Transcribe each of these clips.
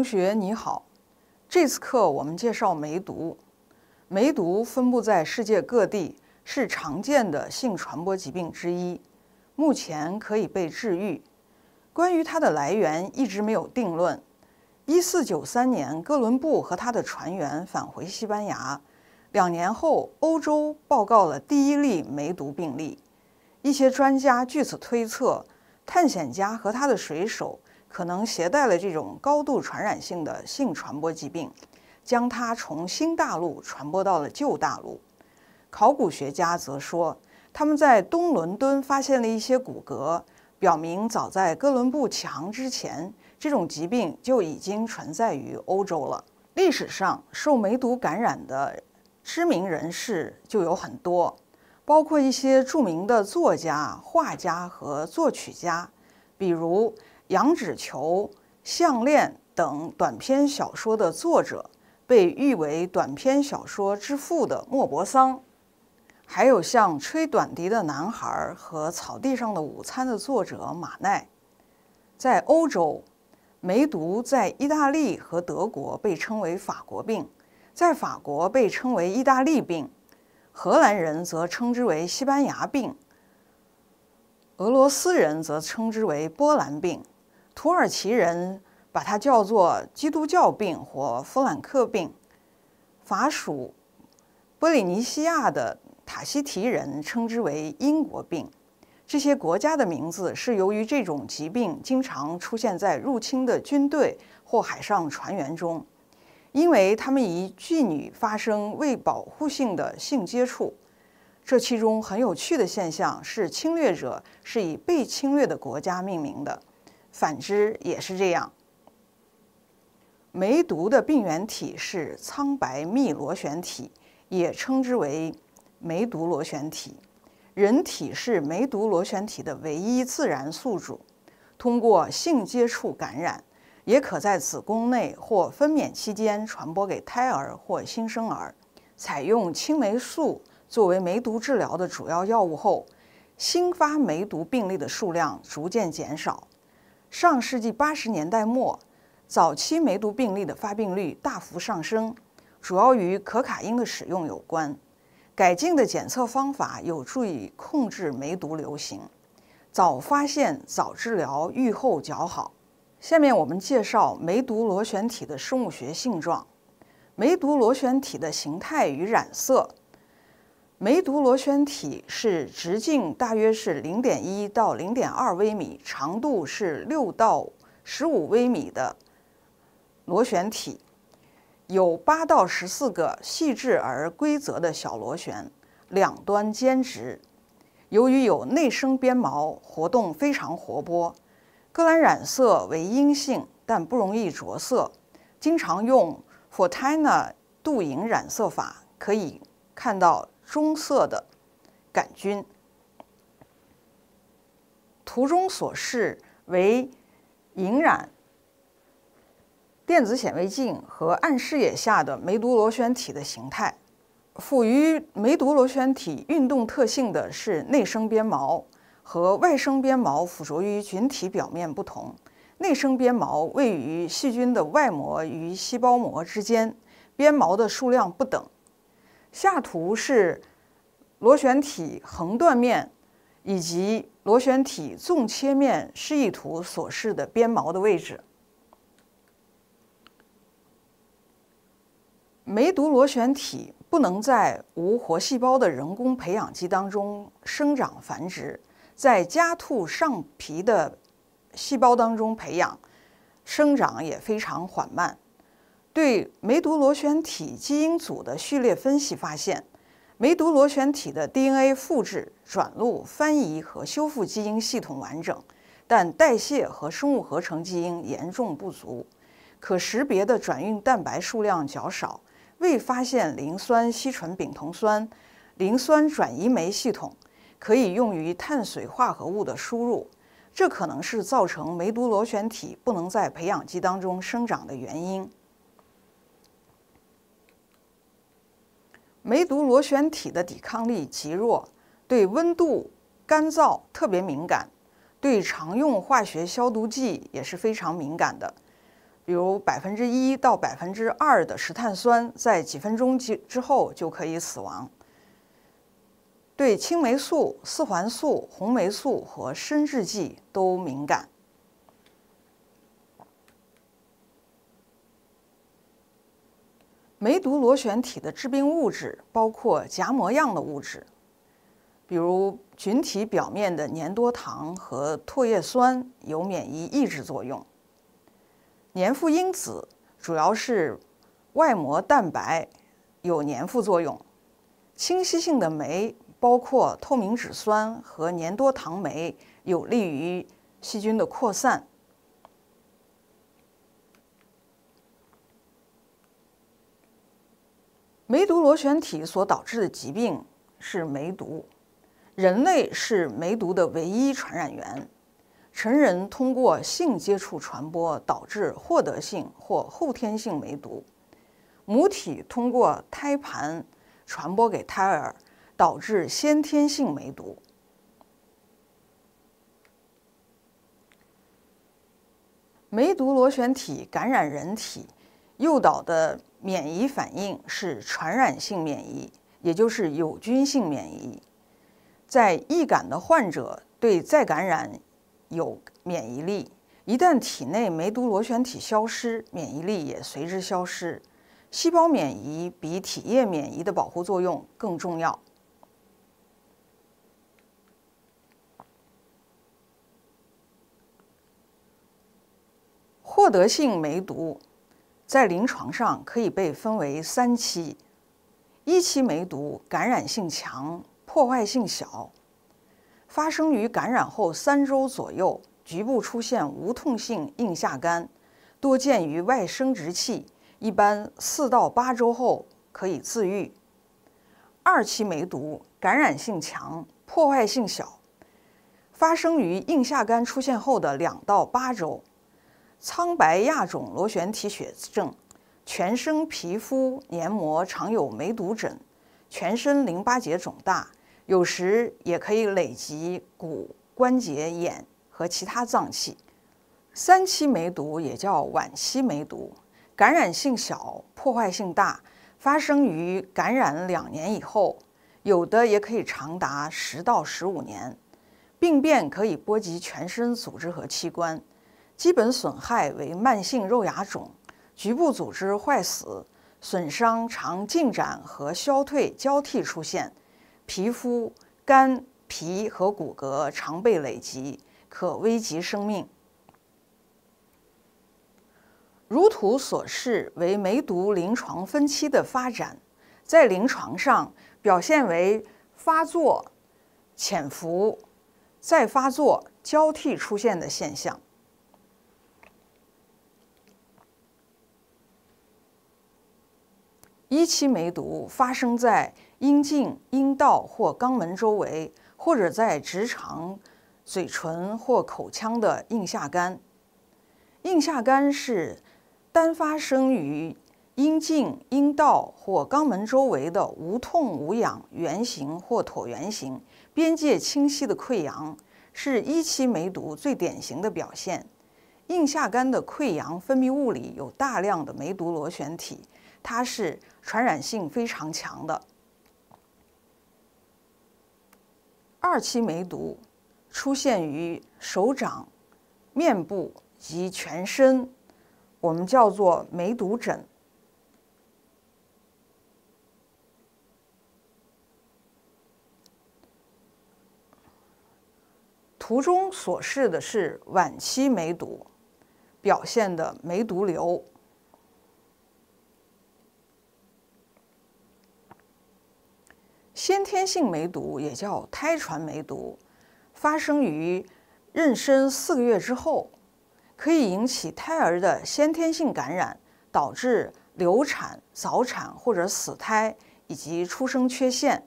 同学你好，这次课我们介绍梅毒。梅毒分布在世界各地，是常见的性传播疾病之一。目前可以被治愈。关于它的来源，一直没有定论。一四九三年，哥伦布和他的船员返回西班牙。两年后，欧洲报告了第一例梅毒病例。一些专家据此推测，探险家和他的水手。可能携带了这种高度传染性的性传播疾病，将它从新大陆传播到了旧大陆。考古学家则说，他们在东伦敦发现了一些骨骼，表明早在哥伦布强航之前，这种疾病就已经存在于欧洲了。历史上受梅毒感染的知名人士就有很多，包括一些著名的作家、画家和作曲家，比如。《羊脂球》《项链》等短篇小说的作者，被誉为短篇小说之父的莫泊桑，还有像《吹短笛的男孩》和《草地上的午餐》的作者马奈。在欧洲，梅毒在意大利和德国被称为“法国病”，在法国被称为“意大利病”，荷兰人则称之为“西班牙病”，俄罗斯人则称之为“波兰病”。土耳其人把它叫做基督教病或弗兰克病，法属波利尼西亚的塔希提人称之为英国病。这些国家的名字是由于这种疾病经常出现在入侵的军队或海上船员中，因为他们与妓女发生未保护性的性接触。这其中很有趣的现象是，侵略者是以被侵略的国家命名的。反之也是这样。梅毒的病原体是苍白密螺旋体，也称之为梅毒螺旋体。人体是梅毒螺旋体的唯一自然宿主，通过性接触感染，也可在子宫内或分娩期间传播给胎儿或新生儿。采用青霉素作为梅毒治疗的主要药物后，新发梅毒病例的数量逐渐减少。上世纪八十年代末，早期梅毒病例的发病率大幅上升，主要与可卡因的使用有关。改进的检测方法有助于控制梅毒流行，早发现早治疗，预后较好。下面我们介绍梅毒螺旋体的生物学性状。梅毒螺旋体的形态与染色。梅毒螺旋体是直径大约是零点一到零点二微米、长度是六到十五微米的螺旋体，有八到十四个细致而规则的小螺旋，两端尖直。由于有内生鞭毛，活动非常活泼。戈兰染色为阴性，但不容易着色。经常用 Fortina 镀银染色法可以看到。棕色的杆菌。图中所示为银染电子显微镜和暗视野下的梅毒螺旋体的形态。赋予梅毒螺旋体运动特性的是内生鞭毛和外生鞭毛附着于菌体表面。不同，内生鞭毛位于细菌的外膜与细胞膜之间，鞭毛的数量不等。下图是螺旋体横断面以及螺旋体纵切面示意图所示的鞭毛的位置。梅毒螺旋体不能在无活细胞的人工培养基当中生长繁殖，在家兔上皮的细胞当中培养生长也非常缓慢。对梅毒螺旋体基因组的序列分析发现，梅毒螺旋体的 DNA 复制、转录、翻译和修复基因系统完整，但代谢和生物合成基因严重不足。可识别的转运蛋白数量较少，未发现磷酸烯醇丙酮酸磷酸转移酶系统，可以用于碳水化合物的输入。这可能是造成梅毒螺旋体不能在培养基当中生长的原因。梅毒螺旋体的抵抗力极弱，对温度、干燥特别敏感，对常用化学消毒剂也是非常敏感的，比如百分之一到百分之二的石碳酸，在几分钟之之后就可以死亡。对青霉素、四环素、红霉素和生制剂都敏感。梅毒螺旋体的致病物质包括荚膜样的物质，比如菌体表面的粘多糖和唾液酸有免疫抑制作用。粘附因子主要是外膜蛋白，有粘附作用。清晰性的酶包括透明质酸和粘多糖酶，有利于细菌的扩散。梅毒螺旋体所导致的疾病是梅毒，人类是梅毒的唯一传染源。成人通过性接触传播，导致获得性或后天性梅毒；母体通过胎盘传播给胎儿，导致先天性梅毒。梅毒螺旋体感染人体。诱导的免疫反应是传染性免疫，也就是有菌性免疫。在易感的患者对再感染有免疫力，一旦体内梅毒螺旋体消失，免疫力也随之消失。细胞免疫比体液免疫的保护作用更重要。获得性梅毒。在临床上可以被分为三期：一期梅毒感染性强，破坏性小，发生于感染后三周左右，局部出现无痛性硬下疳，多见于外生殖器，一般四到八周后可以自愈；二期梅毒感染性强，破坏性小，发生于硬下疳出现后的两到八周。苍白亚种螺旋体血症，全身皮肤黏膜常有梅毒疹，全身淋巴结肿大，有时也可以累及骨关节眼和其他脏器。三期梅毒也叫晚期梅毒，感染性小，破坏性大，发生于感染两年以后，有的也可以长达十到十五年，病变可以波及全身组织和器官。基本损害为慢性肉芽肿、局部组织坏死损伤，常进展和消退交替出现。皮肤、肝、脾和骨骼常被累及，可危及生命。如图所示为梅毒临床分期的发展，在临床上表现为发作、潜伏、再发作交替出现的现象。一期梅毒发生在阴茎、阴道或肛门周围，或者在直肠、嘴唇或口腔的硬下疳。硬下疳是单发生于阴茎、阴道或肛门周围的无痛无痒、圆形或椭圆形、边界清晰的溃疡，是一期梅毒最典型的表现。硬下疳的溃疡分泌物里有大量的梅毒螺旋体。它是传染性非常强的。二期梅毒出现于手掌、面部及全身，我们叫做梅毒疹。图中所示的是晚期梅毒表现的梅毒瘤。先天性梅毒也叫胎传梅毒，发生于妊娠四个月之后，可以引起胎儿的先天性感染，导致流产、早产或者死胎以及出生缺陷。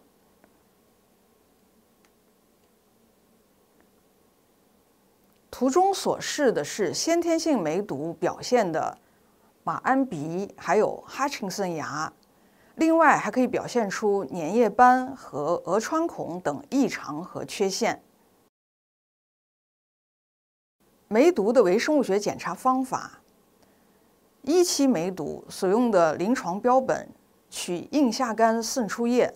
图中所示的是先天性梅毒表现的马鞍鼻，还有哈 u 森牙。另外，还可以表现出粘液斑和额穿孔等异常和缺陷。梅毒的微生物学检查方法：一期梅毒所用的临床标本取硬下肝渗出液；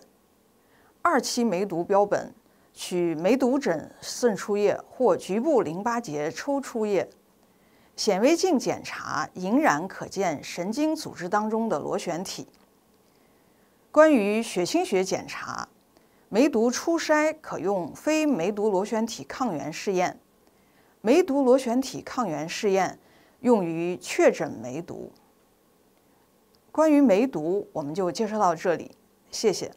二期梅毒标本取梅毒疹渗出液或局部淋巴结抽出液。显微镜检查，隐染可见神经组织当中的螺旋体。关于血清学检查，梅毒初筛可用非梅毒螺旋体抗原试验，梅毒螺旋体抗原试验用于确诊梅毒。关于梅毒，我们就介绍到这里，谢谢。